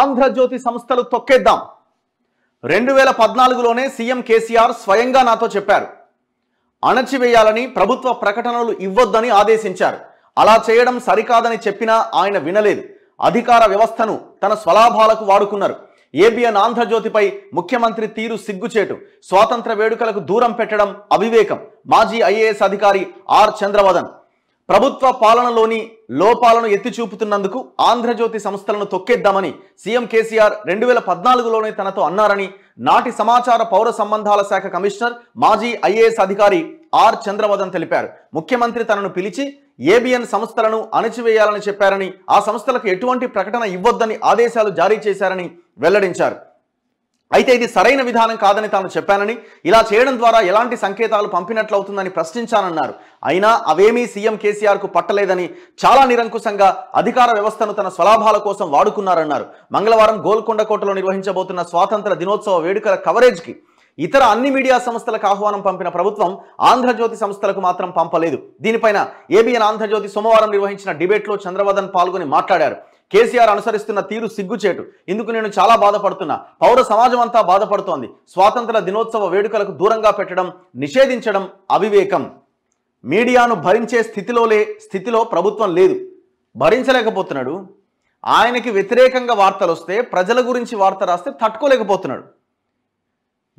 ఆంధ్రజ్యోతి సంస్థలు తొక్కేద్దాం రెండు వేల పద్నాలుగులోనే సీఎం కేసీఆర్ స్వయంగా నాతో చెప్పారు అణచివేయాలని ప్రభుత్వ ప్రకటనలు ఇవ్వొద్దని ఆదేశించారు అలా చేయడం సరికాదని చెప్పినా ఆయన వినలేదు అధికార వ్యవస్థను తన స్వలాభాలకు వాడుకున్నారు ఏబిఎన్ ఆంధ్రజ్యోతిపై ముఖ్యమంత్రి తీరు సిగ్గుచేటు స్వాతంత్ర వేడుకలకు దూరం పెట్టడం అవివేకం మాజీ ఐఏఎస్ అధికారి ఆర్ చంద్రవదన్ ప్రభుత్వ పాలనలోని లోపాలను ఎత్తి చూపుతున్నందుకు ఆంధ్రజ్యోతి సంస్థలను తొక్కేద్దామని సీఎం కేసీఆర్ రెండు వేల పద్నాలుగులోనే తనతో అన్నారని నాటి సమాచార పౌర సంబంధాల శాఖ కమిషనర్ మాజీ ఐఏఎస్ అధికారి ఆర్ చంద్రవదన్ తెలిపారు ముఖ్యమంత్రి తనను పిలిచి ఏబిఎన్ సంస్థలను అణచివేయాలని చెప్పారని ఆ సంస్థలకు ఎటువంటి ప్రకటన ఇవ్వొద్దని ఆదేశాలు జారీ చేశారని వెల్లడించారు అయితే ఇది సరైన విధానం కాదని తాను చెప్పానని ఇలా చేయడం ద్వారా ఎలాంటి సంకేతాలు పంపినట్లవుతుందని ప్రశ్నించానన్నారు అయినా అవేమీ సీఎం కేసీఆర్కు పట్టలేదని చాలా నిరంకుశంగా అధికార వ్యవస్థను తన స్వలాభాల కోసం వాడుకున్నారన్నారు మంగళవారం గోల్కొండ కోటలో నిర్వహించబోతున్న స్వాతంత్ర దినోత్సవ వేడుకల కవరేజ్కి ఇతర అన్ని మీడియా సంస్థలకు ఆహ్వానం పంపిన ప్రభుత్వం ఆంధ్రజ్యోతి సంస్థలకు మాత్రం పంపలేదు దీనిపైన ఏబిఎన్ ఆంధ్రజ్యోతి సోమవారం నిర్వహించిన డిబేట్లో చంద్రవదన్ పాల్గొని మాట్లాడారు కేసీఆర్ అనుసరిస్తున్న తీరు సిగ్గుచేటు ఇందుకు నేను చాలా బాధపడుతున్నా పౌర సమాజం అంతా బాధపడుతోంది స్వాతంత్ర దినోత్సవ వేడుకలకు దూరంగా పెట్టడం నిషేధించడం అవివేకం మీడియాను భరించే స్థితిలోలే స్థితిలో ప్రభుత్వం లేదు భరించలేకపోతున్నాడు ఆయనకి వ్యతిరేకంగా వార్తలు వస్తే ప్రజల గురించి వార్త రాస్తే తట్టుకోలేకపోతున్నాడు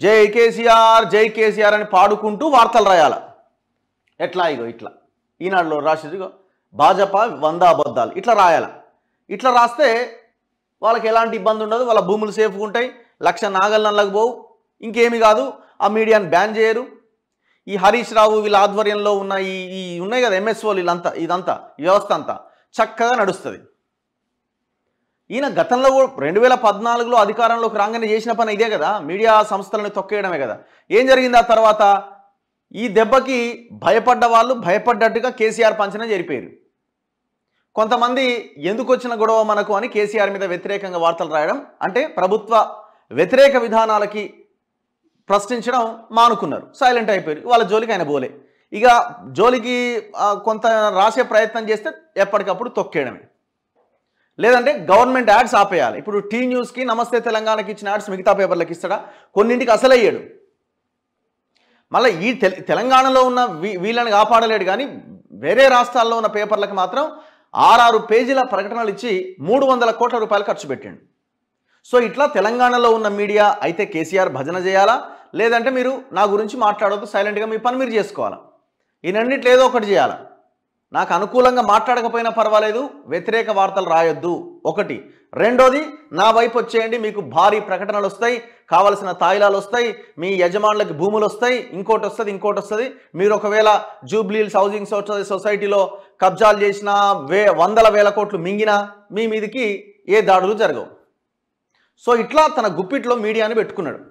జై కేసీఆర్ జై కేసీఆర్ అని పాడుకుంటూ వార్తలు రాయాల ఎట్లా ఇగో ఇట్లా ఈనాడులో రాసిదిగో భాజపా వంద అబద్ధాలు ఇట్లా రాయాలా ఇట్లా రాస్తే వాళ్ళకి ఎలాంటి ఇబ్బంది ఉండదు వాళ్ళ భూములు సేఫ్గా ఉంటాయి లక్ష నాగలు పోవు ఇంకేమి కాదు ఆ మీడియాని బ్యాన్ చేయరు ఈ హరీష్ రావు వీళ్ళ ఆధ్వర్యంలో ఉన్న ఈ ఈ ఉన్నాయి కదా ఎంఎస్ఓలు వీళ్ళంతా ఇదంతా వ్యవస్థ అంతా చక్కగా నడుస్తుంది ఈయన గతంలో కూడా రెండు వేల పద్నాలుగులో అధికారంలోకి రాగానే చేసిన పని ఇదే కదా మీడియా సంస్థలను తొక్కేయడమే కదా ఏం జరిగింది ఆ తర్వాత ఈ దెబ్బకి భయపడ్డ వాళ్ళు భయపడ్డట్టుగా కేసీఆర్ పంచన జరిపోయారు కొంతమంది ఎందుకు వచ్చిన గొడవ మనకు అని కేసీఆర్ మీద వ్యతిరేకంగా వార్తలు రాయడం అంటే ప్రభుత్వ వ్యతిరేక విధానాలకి ప్రశ్నించడం మానుకున్నారు సైలెంట్ అయిపోయారు వాళ్ళ జోలికి ఆయన బోలే ఇక జోలికి కొంత రాసే ప్రయత్నం చేస్తే ఎప్పటికప్పుడు తొక్కేయడమే లేదంటే గవర్నమెంట్ యాడ్స్ ఆపేయాలి ఇప్పుడు టీ న్యూస్కి నమస్తే తెలంగాణకి ఇచ్చిన యాడ్స్ మిగతా పేపర్లకు ఇస్తాడా కొన్నింటికి అసలయ్యాడు మళ్ళీ ఈ తెలంగాణలో ఉన్న వీళ్ళని కాపాడలేడు కానీ వేరే రాష్ట్రాల్లో ఉన్న పేపర్లకు మాత్రం ఆరారు పేజీల ప్రకటనలు ఇచ్చి మూడు వందల కోట్ల రూపాయలు ఖర్చు పెట్టిండు సో ఇట్లా తెలంగాణలో ఉన్న మీడియా అయితే కేసీఆర్ భజన చేయాలా లేదంటే మీరు నా గురించి మాట్లాడదు సైలెంట్గా మీ పని మీరు చేసుకోవాలా ఈయనన్నిట్లు ఏదో ఒకటి చేయాలా నాకు అనుకూలంగా మాట్లాడకపోయినా పర్వాలేదు వ్యతిరేక వార్తలు రాయొద్దు ఒకటి రెండోది నా వైపు వచ్చేయండి మీకు భారీ ప్రకటనలు వస్తాయి కావలసిన తాయిలాలు వస్తాయి మీ యజమానులకి భూములు వస్తాయి ఇంకోటి వస్తుంది ఇంకోటి వస్తుంది మీరు ఒకవేళ జూబ్లీల్స్ హౌసింగ్ సొసైటీలో కబ్జాలు చేసినా వే వందల వేల కోట్లు మింగినా మీ మీదికి ఏ దాడులు జరగవు సో ఇట్లా తన గుప్పిట్లో మీడియాని పెట్టుకున్నాడు